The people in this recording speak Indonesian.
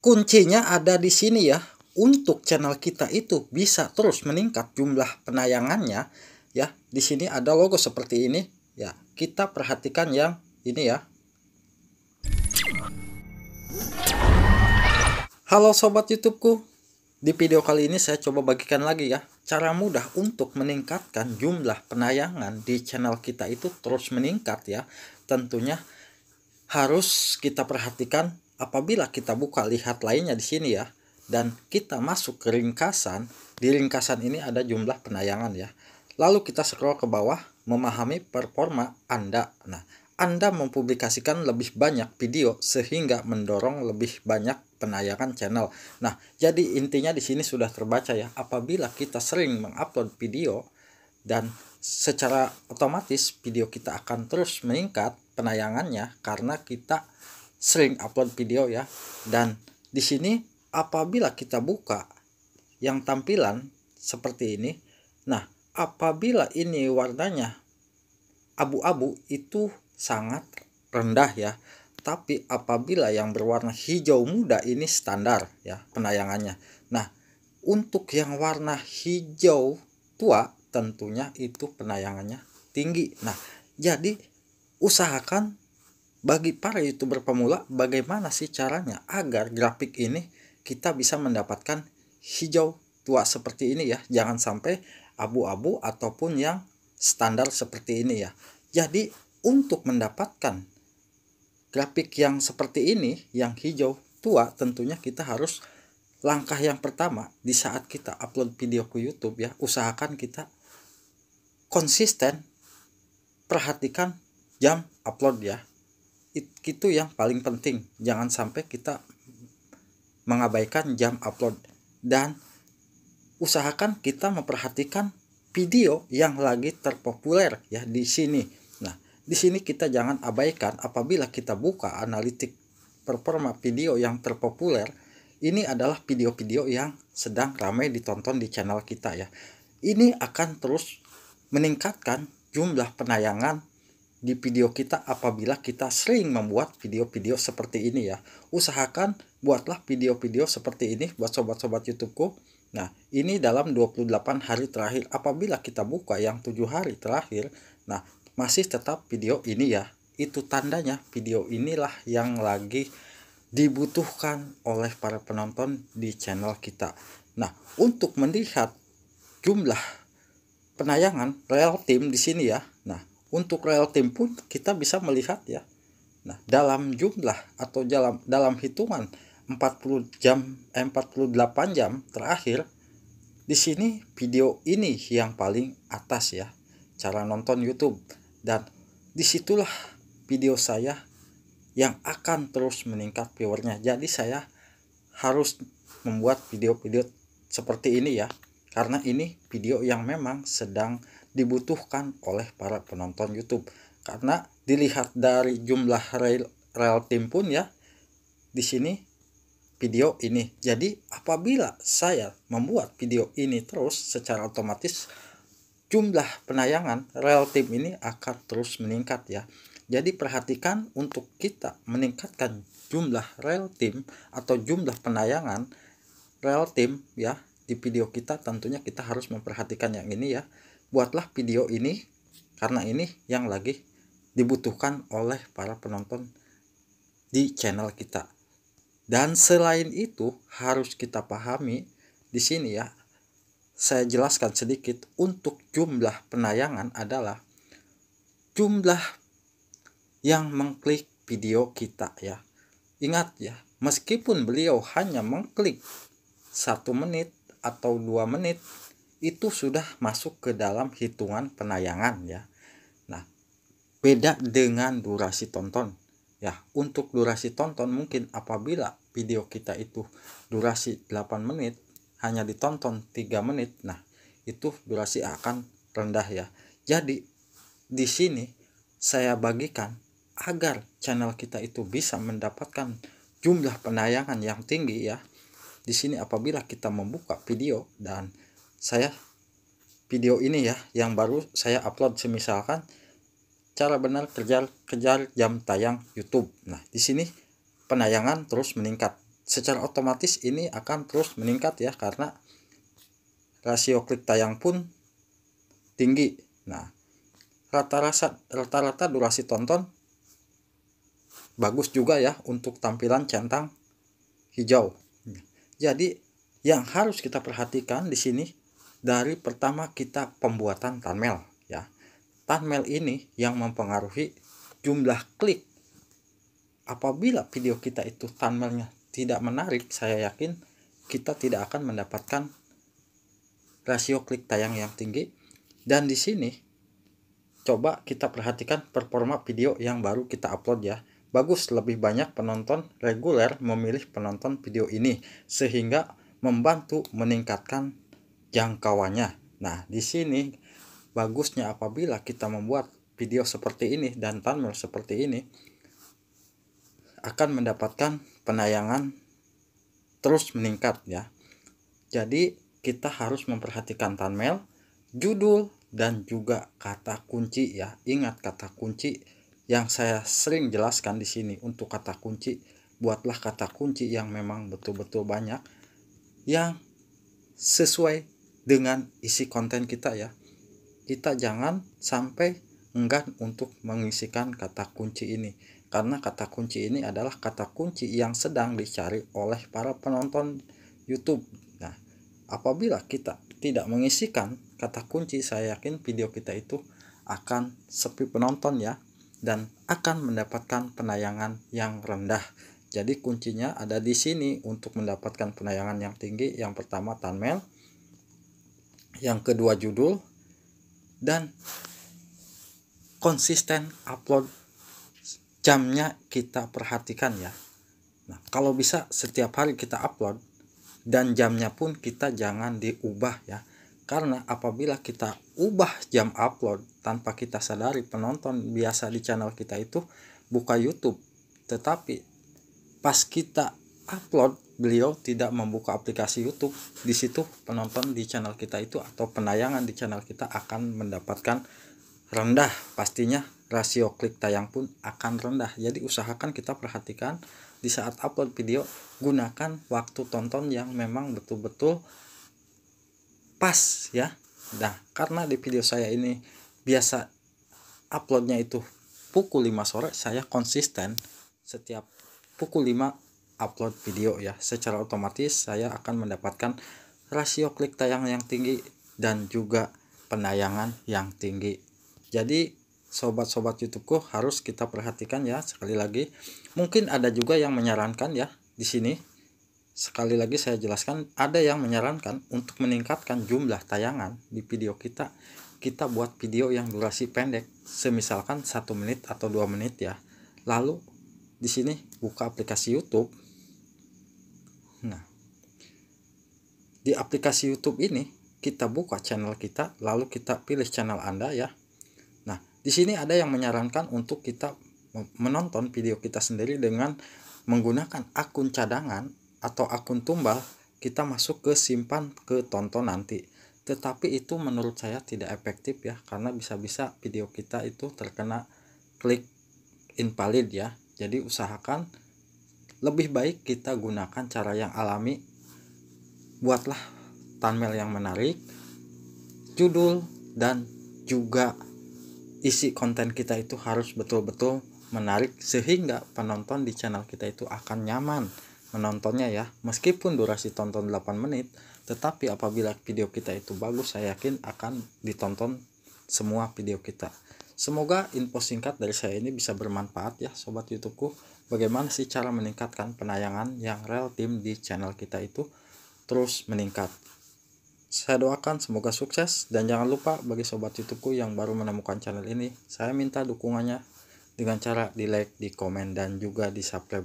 kuncinya ada di sini ya untuk channel kita itu bisa terus meningkat jumlah penayangannya ya di sini ada logo seperti ini ya kita perhatikan yang ini ya Halo sobat YouTubeku di video kali ini saya coba bagikan lagi ya cara mudah untuk meningkatkan jumlah penayangan di channel kita itu terus meningkat ya tentunya harus kita perhatikan Apabila kita buka lihat lainnya di sini ya, dan kita masuk ke ringkasan, di ringkasan ini ada jumlah penayangan ya. Lalu kita scroll ke bawah, memahami performa Anda. Nah, Anda mempublikasikan lebih banyak video sehingga mendorong lebih banyak penayangan channel. Nah, jadi intinya di sini sudah terbaca ya. Apabila kita sering mengupload video dan secara otomatis video kita akan terus meningkat penayangannya karena kita sering upload video ya. Dan di sini apabila kita buka yang tampilan seperti ini, nah apabila ini warnanya abu-abu itu sangat rendah ya. Tapi apabila yang berwarna hijau muda ini standar ya penayangannya. Nah, untuk yang warna hijau tua tentunya itu penayangannya tinggi. Nah, jadi usahakan bagi para youtuber pemula bagaimana sih caranya agar grafik ini kita bisa mendapatkan hijau tua seperti ini ya jangan sampai abu-abu ataupun yang standar seperti ini ya jadi untuk mendapatkan grafik yang seperti ini yang hijau tua tentunya kita harus langkah yang pertama di saat kita upload video ke YouTube ya usahakan kita konsisten perhatikan jam upload ya itu yang paling penting jangan sampai kita mengabaikan jam upload dan usahakan kita memperhatikan video yang lagi terpopuler ya di sini nah di sini kita jangan abaikan apabila kita buka analitik performa video yang terpopuler ini adalah video-video yang sedang ramai ditonton di channel kita ya ini akan terus meningkatkan jumlah penayangan di video kita apabila kita sering membuat video-video seperti ini ya. Usahakan buatlah video-video seperti ini buat sobat-sobat YouTube-ku. Nah, ini dalam 28 hari terakhir apabila kita buka yang tujuh hari terakhir, nah masih tetap video ini ya. Itu tandanya video inilah yang lagi dibutuhkan oleh para penonton di channel kita. Nah, untuk melihat jumlah penayangan real time di sini ya. Nah, untuk real time pun kita bisa melihat ya nah dalam jumlah atau dalam dalam hitungan 40 jam eh, 48 jam terakhir di sini video ini yang paling atas ya cara nonton YouTube dan disitulah video saya yang akan terus meningkat viewernya jadi saya harus membuat video-video seperti ini ya karena ini video yang memang sedang dibutuhkan oleh para penonton YouTube. Karena dilihat dari jumlah rel, rel tim pun ya di sini video ini. Jadi apabila saya membuat video ini terus secara otomatis jumlah penayangan rel tim ini akan terus meningkat ya. Jadi perhatikan untuk kita meningkatkan jumlah rel tim atau jumlah penayangan rel tim ya di video kita tentunya kita harus memperhatikan yang ini ya buatlah video ini karena ini yang lagi dibutuhkan oleh para penonton di channel kita dan selain itu harus kita pahami di sini ya saya jelaskan sedikit untuk jumlah penayangan adalah jumlah yang mengklik video kita ya ingat ya meskipun beliau hanya mengklik satu menit atau dua menit itu sudah masuk ke dalam hitungan penayangan ya nah beda dengan durasi tonton ya untuk durasi tonton mungkin apabila video kita itu durasi 8 menit hanya ditonton tiga menit nah itu durasi akan rendah ya jadi di sini saya bagikan agar channel kita itu bisa mendapatkan jumlah penayangan yang tinggi ya di sini apabila kita membuka video dan saya video ini ya yang baru saya upload semisalkan cara benar kejar kejar jam tayang YouTube. Nah, di sini penayangan terus meningkat. Secara otomatis ini akan terus meningkat ya karena rasio klik tayang pun tinggi. Nah, rata-rata rata-rata durasi tonton bagus juga ya untuk tampilan centang hijau. Jadi yang harus kita perhatikan di sini dari pertama kita pembuatan thumbnail ya. Thumbnail ini yang mempengaruhi jumlah klik. Apabila video kita itu thumbnailnya tidak menarik, saya yakin kita tidak akan mendapatkan rasio klik tayang yang tinggi. Dan di sini coba kita perhatikan performa video yang baru kita upload ya Bagus, lebih banyak penonton reguler memilih penonton video ini sehingga membantu meningkatkan jangkauannya. Nah, di sini bagusnya apabila kita membuat video seperti ini dan thumbnail seperti ini akan mendapatkan penayangan terus meningkat ya. Jadi kita harus memperhatikan thumbnail, judul dan juga kata kunci ya. Ingat kata kunci yang saya sering jelaskan di sini untuk kata kunci buatlah kata kunci yang memang betul-betul banyak yang sesuai dengan isi konten kita ya kita jangan sampai enggan untuk mengisikan kata kunci ini karena kata kunci ini adalah kata kunci yang sedang dicari oleh para penonton YouTube. Nah, apabila kita tidak mengisikan kata kunci, saya yakin video kita itu akan sepi penonton ya dan akan mendapatkan penayangan yang rendah. Jadi kuncinya ada di sini untuk mendapatkan penayangan yang tinggi. Yang pertama thumbnail, yang kedua judul, dan konsisten upload jamnya kita perhatikan ya. Nah, kalau bisa setiap hari kita upload dan jamnya pun kita jangan diubah ya. Karena apabila kita ubah jam upload tanpa kita sadari penonton biasa di channel kita itu buka YouTube tetapi pas kita upload beliau tidak membuka aplikasi YouTube di situ penonton di channel kita itu atau penayangan di channel kita akan mendapatkan rendah pastinya rasio klik tayang pun akan rendah jadi usahakan kita perhatikan di saat upload video gunakan waktu tonton yang memang betul-betul pas ya Nah, karena di video saya ini biasa uploadnya itu pukul 5 sore, saya konsisten setiap pukul 5 upload video ya. Secara otomatis saya akan mendapatkan rasio klik tayang yang tinggi dan juga penayangan yang tinggi. Jadi sobat-sobat YouTubeku harus kita perhatikan ya sekali lagi. Mungkin ada juga yang menyarankan ya di sini Sekali lagi saya jelaskan, ada yang menyarankan untuk meningkatkan jumlah tayangan di video kita. Kita buat video yang durasi pendek, semisalkan satu menit atau dua menit ya. Lalu di sini buka aplikasi YouTube. Nah, di aplikasi YouTube ini kita buka channel kita, lalu kita pilih channel Anda ya. Nah, di sini ada yang menyarankan untuk kita menonton video kita sendiri dengan menggunakan akun cadangan atau akun tumbal kita masuk ke simpan ke tonton nanti tetapi itu menurut saya tidak efektif ya karena bisa-bisa video kita itu terkena klik invalid ya jadi usahakan lebih baik kita gunakan cara yang alami buatlah thumbnail yang menarik judul dan juga isi konten kita itu harus betul-betul menarik sehingga penonton di channel kita itu akan nyaman menontonnya ya. Meskipun durasi tonton 8 menit, tetapi apabila video kita itu bagus, saya yakin akan ditonton semua video kita. Semoga info singkat dari saya ini bisa bermanfaat ya sobat YouTubeku. Bagaimana sih cara meningkatkan penayangan yang real team di channel kita itu terus meningkat. Saya doakan semoga sukses dan jangan lupa bagi sobat YouTubeku yang baru menemukan channel ini, saya minta dukungannya dengan cara di like, di komen dan juga di subscribe.